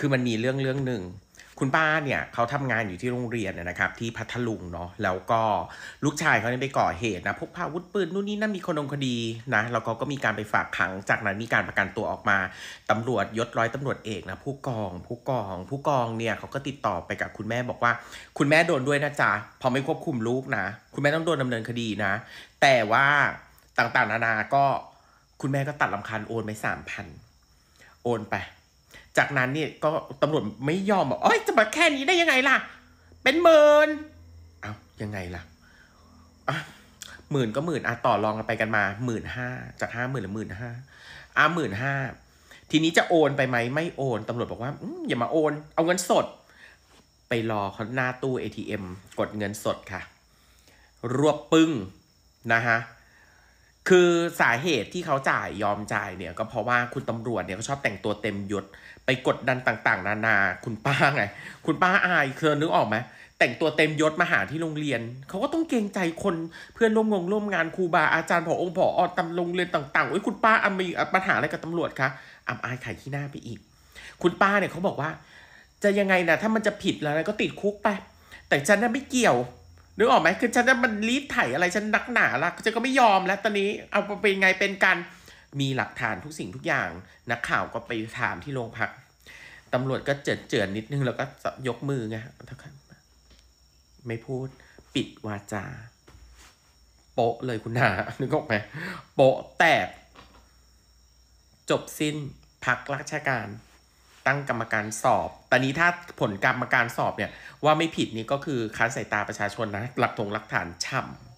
คือมันมีเรื่องเรื่องหนึ่ง คุณป้าเนี่ย เขาทำงานอยู่ที่โรงเรียนนะครับ ที่พัทลุงเนาะแล้วก็ลูกชายเขาเนี่ยไปก่อเหตุนะพกพาอาวุธปืนนู่นนี่นั่นมีคนลงคดีนะแล้วเขาก็มีการไปฝากขัง จากนั้นมีการประกันตัวออกมา ตำรวจยศร้อยตำรวจเอกนะผู้กอง ผู้กองผู้กองเนี่ยเขาก็ติดต่อไปกับคุณแม่บอกว่า คุณแม่โดนด้วย นะจ๊ะพอไม่ควบคุมลูกนะคุณแม่ต้องโดนดำเนินคดีนะแต่ว่าต่างๆ นานาก็คุณแม่ก็ตัดลำคาญโอนไปสามพันโอนไปจากนั้นเนี่ยก็ตำรวจไม่ยอมบอกโอ้ยจะมาแค่นี้ได้ยังไงล่ะ เป็นหมื่นเอายังไงล่ะอ่ะหมื่นก็หมื่นอ่ะต่อรองกันไปกันมาหมื่นห้าจากห้าหมื่นหรือหมื่นห้าอ่ะหมื่นห้าทีนี้จะโอนไปไหมไม่โอนตำรวจบอกว่าอย่ามาโอน เอาเงินสด ไปรอเขาหน้าตู้ ATM กดเงินสดค่ะ รวบปึ้งนะฮะคือสาเหตุที่เขาจ่ายยอมจ่ายเนี่ยก็เพราะว่าคุณตำรวจเนี่ยเขาชอบแต่งตัวเต็มยศไปกดดันต่างๆ นานา คุณป้าไง คุณป้าอายเคยนึกออกไหมแต่งตัวเต็มยศมาหาที่โรงเรียนเขาก็ต้องเกรงใจคนเพื่อนร่วมงง ร่วมงานครูบาอาจารย์ผอองค์ผอตำรงเรียนต่างๆโอ้ยคุณป้าอมีปัญหาอะไรกับตำรวจคะอับอายขายี่หน้าไปอีก คุณป้าเนี่ยเขาบอกว่า จะยังไงนะถ้ามันจะผิดแล้วก็ติดคุกไปแต่ฉันน่ะไม่เกี่ยวนึกออกไหม คือฉันจะมันรีดไถอะไร ฉันนักหนาละฉันก็ไม่ยอมแล้ว ตอนนี้เอาเป็นไงเป็นกันมีหลักฐานทุกสิ่งทุกอย่าง นักข่าวก็ไปถามที่โรงพัก ตำรวจก็เจิดเจือนนิดนึง แล้วก็ยกมือไง ไม่พูดปิดวาจาโปะเลยคุณนา นึกออกไหมโปะแตกจบสิ้นพักราชการตั้งกรรมการสอบตอนนี้ถ้าผลกรรมการสอบเนี่ย ว่าไม่ผิดนี่ก็คือค้านสายตาประชาชนนะหลักถงหลักฐานฉ่ำ